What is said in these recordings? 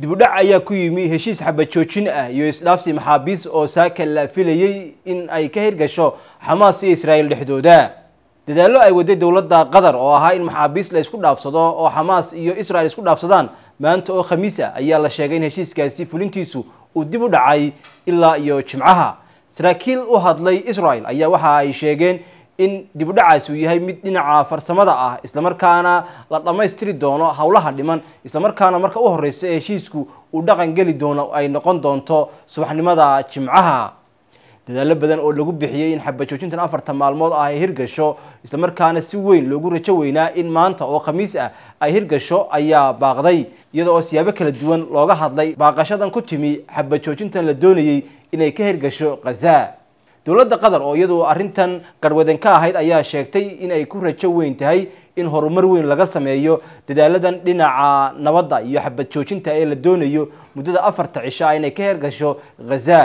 dib u dhac ayaa ku yimi heshiis joojin ah iyo isdhaafsi maxaabiis oo saaka la filayey in ay ka hirgasho xamaas iyo israa'iil dhexdooda dadaallo ay waday dowladda qatar oo ahaa in maxaabiis la dhaafsado oo xamaas iyo israel isku dhaafsadaan maanta oo khamiis ah ayaa la sheegay in heshiiskaasi fulintiisu uu dib u dhacay ilaa iyo jimcaha saraakiil u hadlay israel ayaa waxa ay sheegeen in dibudhacaasi uu yahay mid dhinaca farsamada ah islamarkaana la dhammaystiri doono howlaha dhiman islamarkaana marka u horeysa heshiisku uu dhaqan geli doono ay noqon doonto subaxnimada jimcaha dadaalo badan oo lagu bixiyey in xabajoojintan afarta maalmood ah ay hirgasho islamarkaana si weyn loogu rajo weynaa in maanta oo khamiis ah ay hirgasho ayaa baaqday iyada oo siyaabo kala duwan looga hadlay baaqashadan ku timi xabajoojintan la doonayey inay ka hirgasho khazaa dowladda qatar oo iyadu arrintan garwadan ka ahayd ayaa sheegtay inay ku rajo weyn tahay in horumar weyn laga sameeyo dadaaladan dhinaca nabadda iyo xabad joojinta ee la doonayo muddada afarta cisho inay ka heergasho ghaza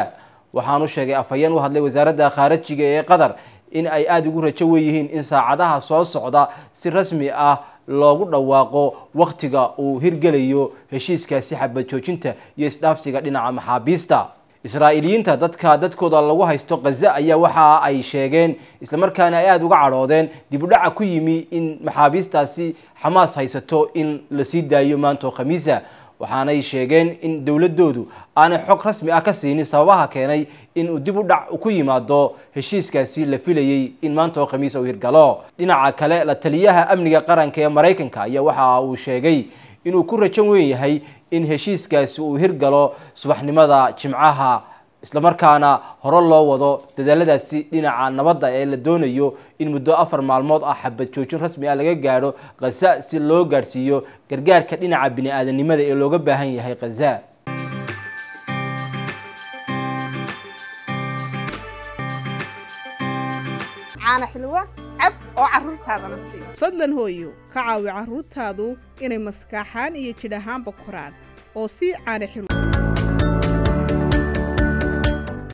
waxaanu sheegay afhayeen u hadlay wasaaradda khaarajiga ee qatar in ay aada ugu rajo weyihiin in saacadaha soo socda si rasmi ah loogu dhawaaqo wakhtiga uu hirgelayo heshiiskaasi xabad joojinta iyo isdhaafsiga dhinaca maxaabiista israa'iiliyiinta dadka dadkooda lagu haysto khaza ayaa waxa ay sheegeen islamarkaana ay aada uga cadhoodeen dib u dhaca ku yimi in maxaabiistaasi xamaas haysato in lasii daayo maanto khamiisa waxaanay sheegeen in dowladoodu aanay xog rasmi ah ka siinin sababaha keenay inuu dib u dhac ku yimaado heshiiskaasi la filayey in maanta oo khamiisa uu hirgalo dhinaca kale la taliyaha amniga qaranka ee maraykanka ayaa waxa uu sheegay inuu ku rajan weyn yahay in heshiiskaasi uu hirgalo subaxnimada jimcaha islamarkaana hore loo wado dadaaladaasi dhinaca nabadda ee la doonayo in muddo afar maalmood ah xabad joojin rasmi ah laga gaadho khaza si loo gaadhsiiyo gargaarka dhinaca bini-aadanimada ee looga baahan yahay khaza xilwan cab oo carruurtaadana sii fadlan hooyo ka caawi caruurtaadu inay maskaaxaan iyo jidhahaanba koraan oo sii caana xinu